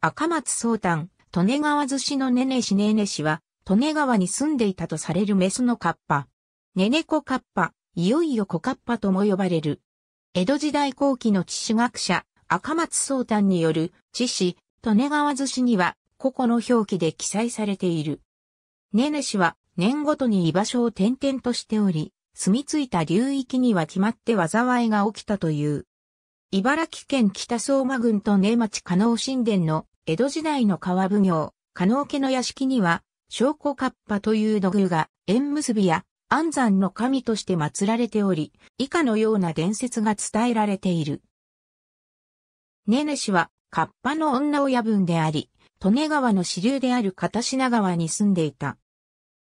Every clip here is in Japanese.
赤松宗丹、利根川寿司のねねしねねしは、利根川に住んでいたとされるメスのカッパ。ねねこカッパ、いよいよコカッパとも呼ばれる。江戸時代後期の地史学者、赤松宗丹による、地史、利根川寿司には、個々の表記で記載されている。ねねしは、年ごとに居場所を転々としており、住み着いた流域には決まって災いが起きたという。茨城県北相馬郡と根町加納神殿の江戸時代の川奉行、加納家の屋敷には、証拠カッパという土偶が縁結びや安産の神として祀られており、以下のような伝説が伝えられている。ねね氏は、カッパの女親分であり、利根川の支流である片品川に住んでいた。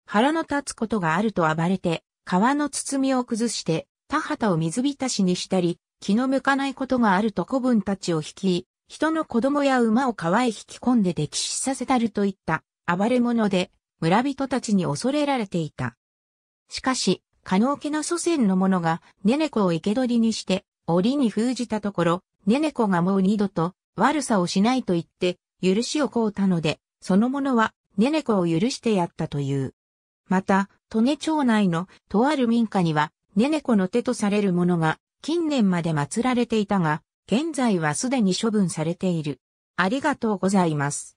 腹の立つことがあると暴れて、川の包みを崩して、田畑を水浸しにしたり、気の向かないことがあると子分たちを率い、人の子供や馬を川へ引き込んで溺死させたるといった暴れ者で村人たちに恐れられていた。しかし、加納家の祖先の者がネネコを生け捕りにして檻に封じたところ、ネネコがもう二度と悪さをしないと言って許しを請うたので、その者はネネコを許してやったという。また、利根町内のとある民家にはネネコの手とされるものが近年まで祀られていたが、現在はすでに処分されている。ありがとうございます。